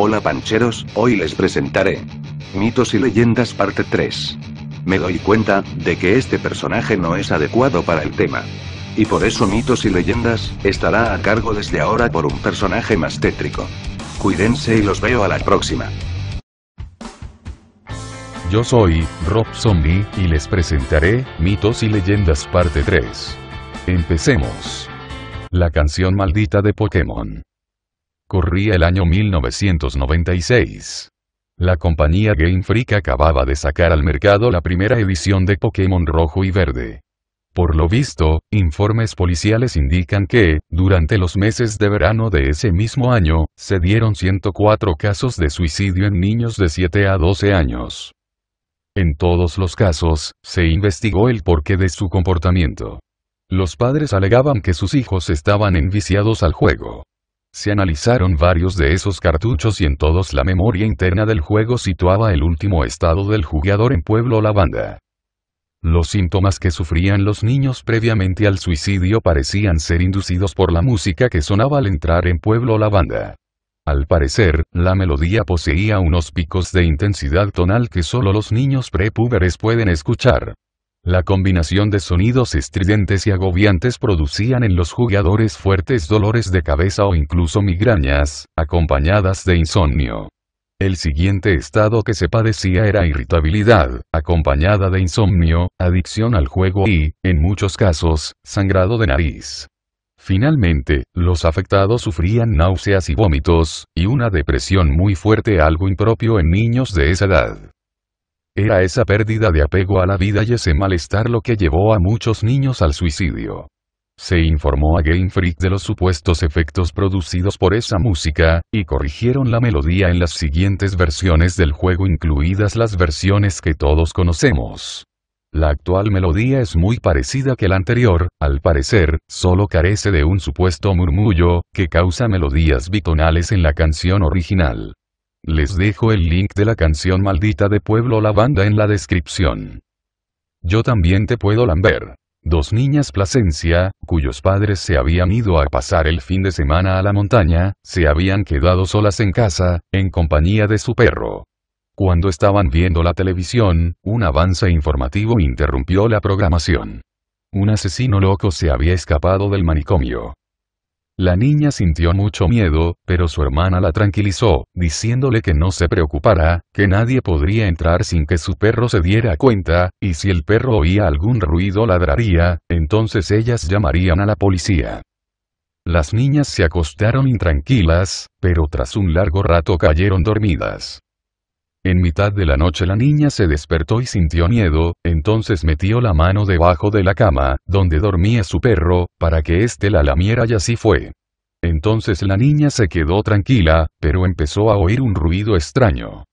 Hola pancheros, hoy les presentaré Mitos y leyendas parte 3. Me doy cuenta de que este personaje no es adecuado para el tema. Y por eso Mitos y leyendas estará a cargo desde ahora por un personaje más tétrico. Cuídense y los veo a la próxima. Yo soy Rob Zombie y les presentaré Mitos y leyendas parte 3. Empecemos. La canción maldita de Pokémon. Corría el año 1996. La compañía Game Freak acababa de sacar al mercado la primera edición de Pokémon Rojo y Verde. Por lo visto, informes policiales indican que, durante los meses de verano de ese mismo año, se dieron 104 casos de suicidio en niños de 7 a 12 años. En todos los casos, se investigó el porqué de su comportamiento. Los padres alegaban que sus hijos estaban enviciados al juego. Se analizaron varios de esos cartuchos y en todos la memoria interna del juego situaba el último estado del jugador en Pueblo Lavanda. Los síntomas que sufrían los niños previamente al suicidio parecían ser inducidos por la música que sonaba al entrar en Pueblo Lavanda. Al parecer, la melodía poseía unos picos de intensidad tonal que solo los niños prepúberes pueden escuchar. La combinación de sonidos estridentes y agobiantes producían en los jugadores fuertes dolores de cabeza o incluso migrañas, acompañadas de insomnio. El siguiente estado que se padecía era irritabilidad, acompañada de insomnio, adicción al juego y, en muchos casos, sangrado de nariz. Finalmente, los afectados sufrían náuseas y vómitos, y una depresión muy fuerte algo impropio en niños de esa edad. Era esa pérdida de apego a la vida y ese malestar lo que llevó a muchos niños al suicidio. Se informó a Game Freak de los supuestos efectos producidos por esa música, y corrigieron la melodía en las siguientes versiones del juego incluidas las versiones que todos conocemos. La actual melodía es muy parecida que la anterior, al parecer, solo carece de un supuesto murmullo, que causa melodías bitonales en la canción original. Les dejo el link de la canción maldita de Pueblo La Banda en la descripción. Yo también te puedo lamber. Dos niñas Plasencia, cuyos padres se habían ido a pasar el fin de semana a la montaña, se habían quedado solas en casa, en compañía de su perro. Cuando estaban viendo la televisión, un avance informativo interrumpió la programación. Un asesino loco se había escapado del manicomio. La niña sintió mucho miedo, pero su hermana la tranquilizó, diciéndole que no se preocupara, que nadie podría entrar sin que su perro se diera cuenta, y si el perro oía algún ruido ladraría, entonces ellas llamarían a la policía. Las niñas se acostaron intranquilas, pero tras un largo rato cayeron dormidas. En mitad de la noche la niña se despertó y sintió miedo, entonces metió la mano debajo de la cama, donde dormía su perro, para que éste la lamiera y así fue. Entonces la niña se quedó tranquila, pero empezó a oír un ruido extraño.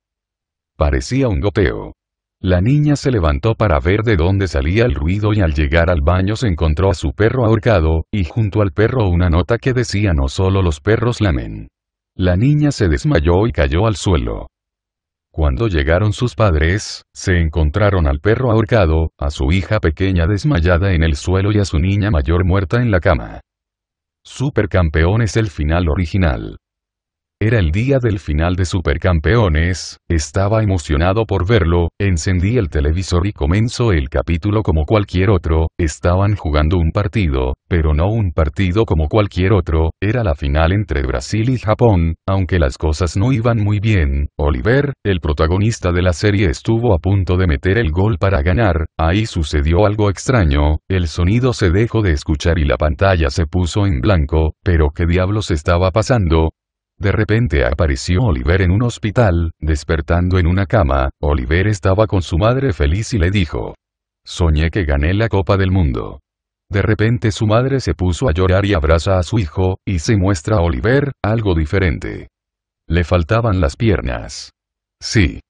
Parecía un goteo. La niña se levantó para ver de dónde salía el ruido y al llegar al baño se encontró a su perro ahorcado, y junto al perro una nota que decía no solo los perros lamen. La niña se desmayó y cayó al suelo. Cuando llegaron sus padres, se encontraron al perro ahorcado, a su hija pequeña desmayada en el suelo y a su niña mayor muerta en la cama. Supercampeón es el final original. Era el día del final de Supercampeones, estaba emocionado por verlo, encendí el televisor y comenzó el capítulo como cualquier otro, estaban jugando un partido, pero no un partido como cualquier otro, era la final entre Brasil y Japón, aunque las cosas no iban muy bien, Oliver, el protagonista de la serie estuvo a punto de meter el gol para ganar, ahí sucedió algo extraño, el sonido se dejó de escuchar y la pantalla se puso en blanco, pero qué diablos estaba pasando, de repente apareció Oliver en un hospital, despertando en una cama, Oliver estaba con su madre feliz y le dijo. Soñé que gané la Copa del Mundo. De repente su madre se puso a llorar y abraza a su hijo, y se muestra a Oliver, algo diferente. Le faltaban las piernas. Sí.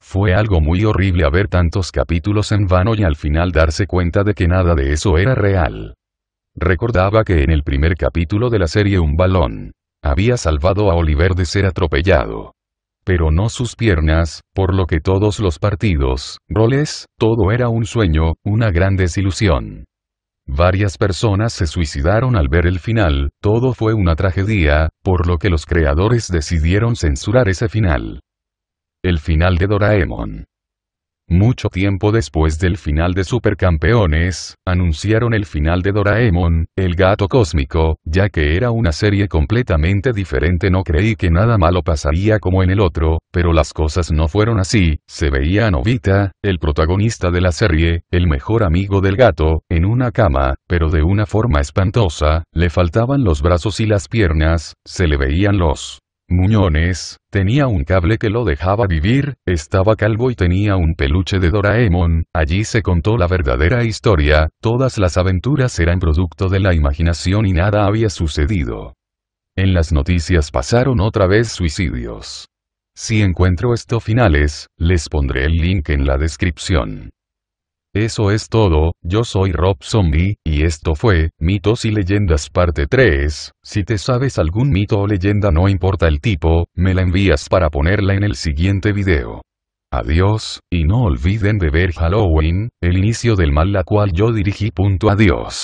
Fue algo muy horrible haber tantos capítulos en vano y al final darse cuenta de que nada de eso era real. Recordaba que en el primer capítulo de la serie un balón había salvado a Oliver de ser atropellado. Pero no sus piernas, por lo que todos los partidos, roles, todo era un sueño, una gran desilusión. Varias personas se suicidaron al ver el final, todo fue una tragedia, por lo que los creadores decidieron censurar ese final. El final de Doraemon. Mucho tiempo después del final de Supercampeones, anunciaron el final de Doraemon, el gato cósmico, ya que era una serie completamente diferente no creí que nada malo pasaría como en el otro, pero las cosas no fueron así, se veía a Novita, el protagonista de la serie, el mejor amigo del gato, en una cama, pero de una forma espantosa, le faltaban los brazos y las piernas, se le veían los Muñones, tenía un cable que lo dejaba vivir, estaba calvo y tenía un peluche de Doraemon, allí se contó la verdadera historia, todas las aventuras eran producto de la imaginación y nada había sucedido. En las noticias pasaron otra vez suicidios. Si encuentro esto finales, les pondré el link en la descripción. Eso es todo, yo soy Rob Zombie, y esto fue, Mitos y Leyendas parte 3, si te sabes algún mito o leyenda no importa el tipo, me la envías para ponerla en el siguiente video. Adiós, y no olviden de ver Halloween, el inicio del mal la cual yo dirigí. adiós.